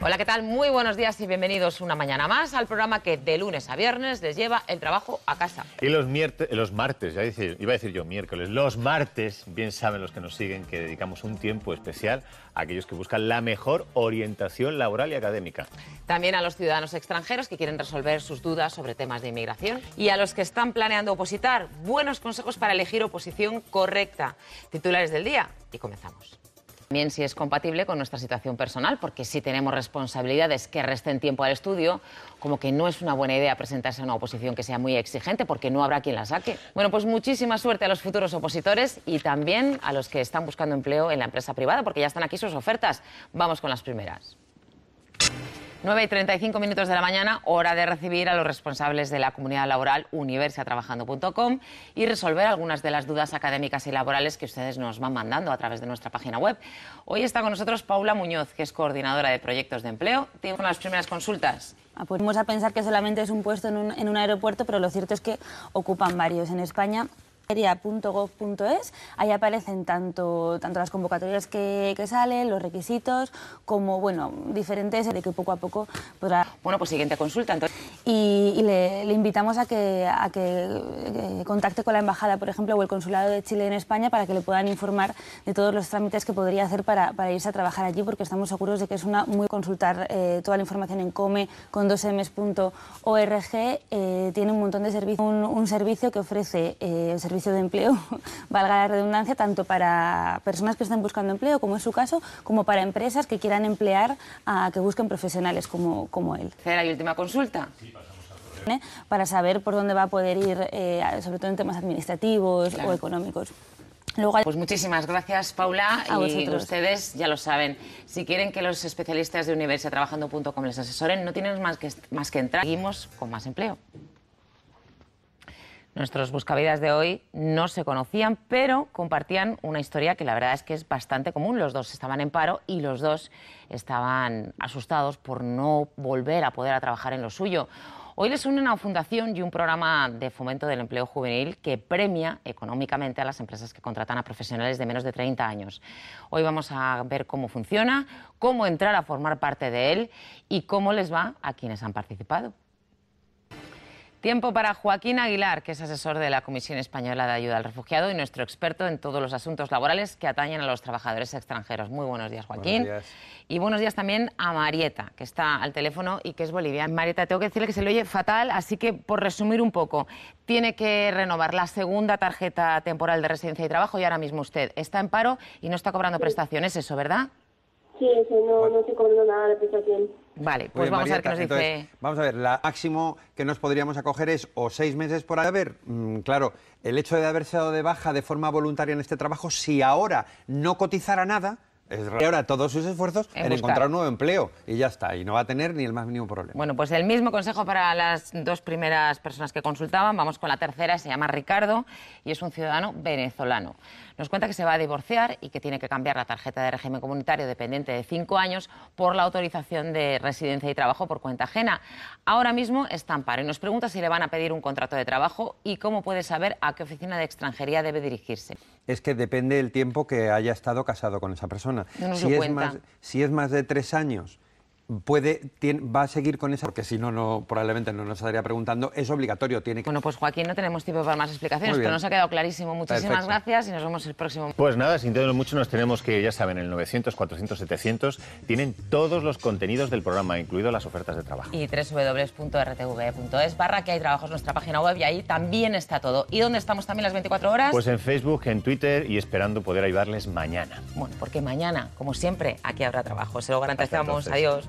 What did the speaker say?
Hola, ¿qué tal? Muy buenos días y bienvenidos una mañana más al programa que de lunes a viernes les lleva el trabajo a casa. Y los, los martes, ya iba a decir yo miércoles, los martes, bien saben los que nos siguen que dedicamos un tiempo especial a aquellos que buscan la mejor orientación laboral y académica. También a los ciudadanos extranjeros que quieren resolver sus dudas sobre temas de inmigración y a los que están planeando opositar, buenos consejos para elegir oposición correcta. Titulares del día y comenzamos también si es compatible con nuestra situación personal, porque si tenemos responsabilidades que resten tiempo al estudio, como que no es una buena idea presentarse a una oposición que sea muy exigente, porque no habrá quien la saque. Bueno, pues muchísima suerte a los futuros opositores y también a los que están buscando empleo en la empresa privada, porque ya están aquí sus ofertas. Vamos con las primeras. 9 y 35 minutos de la mañana, hora de recibir a los responsables de la comunidad laboral universiatrabajando.com y resolver algunas de las dudas académicas y laborales que ustedes nos van mandando a través de nuestra página web. Hoy está con nosotros Paula Muñoz, que es coordinadora de proyectos de empleo. Tiene unas primeras consultas. Ah, pues a pensar que solamente es un puesto en un aeropuerto, pero lo cierto es que ocupan varios. En España .gov.es. Ahí aparecen tanto, las convocatorias que, que, salen, los requisitos, como bueno, diferentes de que poco a poco podrá. Bueno, pues siguiente consulta y, le, invitamos a que, a que eh, contacte con la embajada, por ejemplo, o el consulado de Chile en España para que le puedan informar de todos los trámites que podría hacer para, irse a trabajar allí, porque estamos seguros de que es una muy consultar eh, toda la información en come eh, tiene un montón de servicios, un, un servicio que ofrece el servicio de empleo, valga la redundancia, tanto para personas que están buscando empleo, como es su caso, como para empresas que quieran emplear a que busquen profesionales como, él. ¿Era y última consulta. Sí para saber por dónde va a poder ir, eh, sobre todo en temas administrativos o económicos. Luego Pues muchísimas gracias, Paula. A y vosotros. ustedes ya lo saben. Si quieren que los especialistas de universiatrabajando.com les asesoren, no tienen más que, más que entrar. Seguimos con más empleo. Nuestros buscavidas de hoy no se conocían, pero compartían una historia que la verdad es que es bastante común. Los dos estaban en paro y los dos estaban asustados por no volver a poder a trabajar en lo suyo. Hoy les une una fundación y un programa de fomento del empleo juvenil que premia económicamente a las empresas que contratan a profesionales de menos de 30 años. Hoy vamos a ver cómo funciona, cómo entrar a formar parte de él y cómo les va a quienes han participado. Tiempo para Joaquín Aguilar, que es asesor de la Comisión Española de Ayuda al Refugiado y nuestro experto en todos los asuntos laborales que atañen a los trabajadores extranjeros. Muy buenos días, Joaquín. Y buenos días también a Marieta, que está al teléfono y que es boliviana. Marieta, tengo que decirle que se le oye fatal, así que por resumir un poco, tiene que renovar la segunda tarjeta temporal de residencia y trabajo y ahora mismo usted está en paro y no está cobrando prestaciones, eso, ¿verdad? Sí, eso no, se cobró nada la prestación. Vale, pues vamos a ver qué nos dice. Vamos a ver, la máximo que nos podríamos acoger es o seis meses por haber. Mm, claro, el hecho de haberse dado de baja de forma voluntaria en este trabajo, si ahora no cotizara nada, es ahora todos sus esfuerzos en, encontrar un nuevo empleo y ya está, y no va a tener ni el más mínimo problema. Bueno, pues el mismo consejo para las dos primeras personas que consultaban, vamos con la tercera, se llama Ricardo y es un ciudadano venezolano. Nos cuenta que se va a divorciar y que tiene que cambiar la tarjeta de régimen comunitario dependiente de cinco años por la autorización de residencia y trabajo por cuenta ajena. Ahora mismo está paro y nos pregunta si le van a pedir un contrato de trabajo y cómo puede saber a qué oficina de extranjería debe dirigirse es que depende del tiempo que haya estado casado con esa persona. si es más de tres años puede, va a seguir con esa, porque si no, no, probablemente no nos estaría preguntando, es obligatorio, tiene que... Bueno, pues Joaquín, no tenemos tiempo para más explicaciones, pero nos ha quedado clarísimo. Muchísimas gracias y nos vemos el próximo. Pues nada, sin tenerlo mucho, nos tenemos que, ya saben, el 900, 400, 700, tienen todos los contenidos del programa, incluido las ofertas de trabajo. Y www.rtv.es barra que hay trabajos, nuestra página web, y ahí también está todo. ¿Y dónde estamos también las 24 horas? Pues en Facebook, en Twitter y esperando poder ayudarles mañana. Bueno, porque mañana, como siempre, aquí habrá trabajo, se lo garantizamos. Adiós.